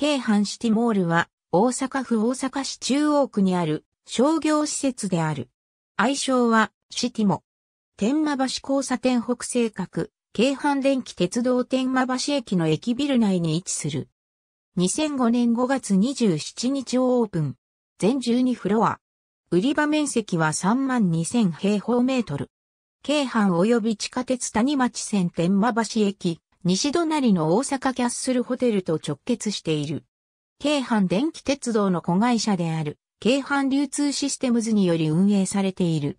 京阪シティモールは、大阪府大阪市中央区にある商業施設である。愛称は、シティモ。天満橋交差点北西角、京阪電気鉄道天満橋駅の駅ビル内に位置する。2005年5月27日オープン。全12フロア。売り場面積は3万2000平方メートル。京阪及び地下鉄谷町線天満橋駅、西隣の大阪キャッスルホテルと直結している。京阪電気鉄道の子会社である、京阪流通システムズにより運営されている。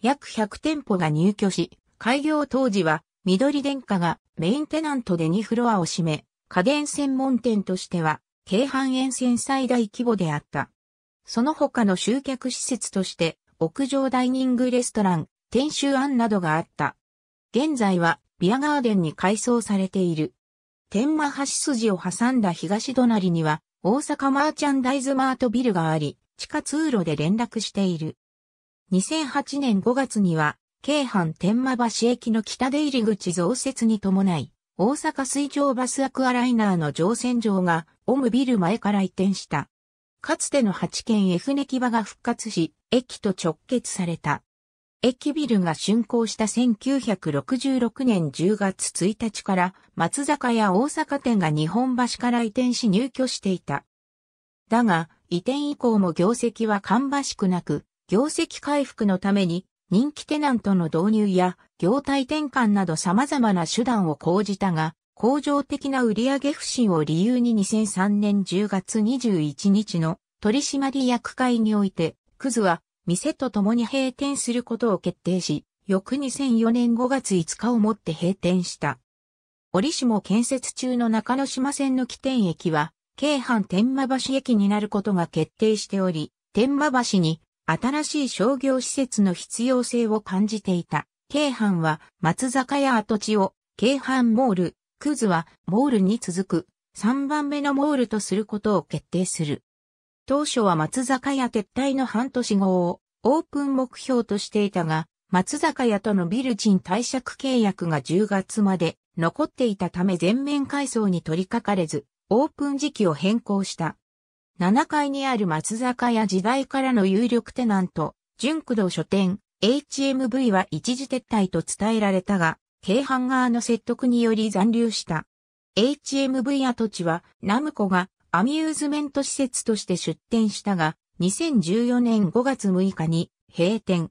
約100店舗が入居し、開業当時は、緑電化がメインテナントで2フロアを占め、家電専門店としては、京阪沿線最大規模であった。その他の集客施設として、屋上ダイニングレストラン、天州庵などがあった。現在はビアガーデンに改装されている。天満橋筋を挟んだ東隣には、大阪マーチャンダイズマートビルがあり、地下通路で連絡している。2008年5月には、京阪天満橋駅の北出入り口増設に伴い、大阪水上バスアクアライナーの乗船場が、オムビル前から移転した。かつての8軒 F ネキバが復活し、駅と直結された。駅ビルが竣工した1966年10月1日から松坂屋大阪店が日本橋から移転し入居していた。だが、移転以降も業績は芳しくなく、業績回復のために人気テナントの導入や業態転換など様々な手段を講じたが、恒常的な売上不振を理由に2003年10月21日の取締役会において、クズは店と共に閉店することを決定し、翌2004年5月5日をもって閉店した。折しも建設中の中之島線の起点駅は、京阪天満橋駅になることが決定しており、天満橋に新しい商業施設の必要性を感じていた。京阪は松坂屋跡地を、京阪モール、クズはモールに続く3番目のモールとすることを決定する。当初は松坂屋撤退の半年後をオープン目標としていたが、松坂屋とのビルチン貸借契約が10月まで残っていたため全面改装に取り掛かれず、オープン時期を変更した。7階にある松坂屋時代からの有力テナント、純駆動書店、HMV は一時撤退と伝えられたが、京阪側の説得により残留した。HMV 跡地は、ナムコがアミューズメント施設として出店したが、2014年5月6日に閉店。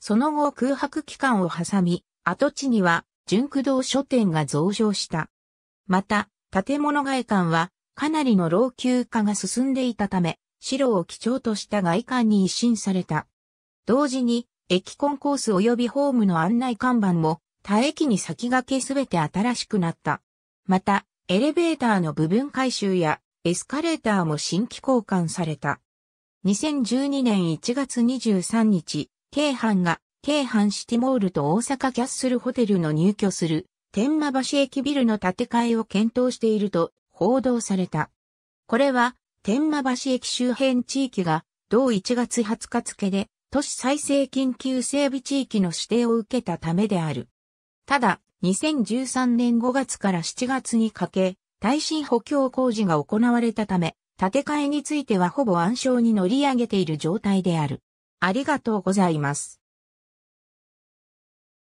その後空白期間を挟み、跡地には純駆動書店が増上した。また、建物外観はかなりの老朽化が進んでいたため、白を基調とした外観に一新された。同時に、駅コンコース及びホームの案内看板も、他駅に先駆けすべて新しくなった。また、エレベーターの部分改修やエスカレーターも新規交換された。2012年1月23日、京阪が、京阪シティモールと大阪キャッスルホテルの入居する、天満橋駅ビルの建て替えを検討していると報道された。これは、天満橋駅周辺地域が、同1月20日付で、都市再生緊急整備地域の指定を受けたためである。ただ、2013年5月から7月にかけ、耐震補強工事が行われたため、建て替えについてはほぼ暗礁に乗り上げている状態である。ありがとうございます。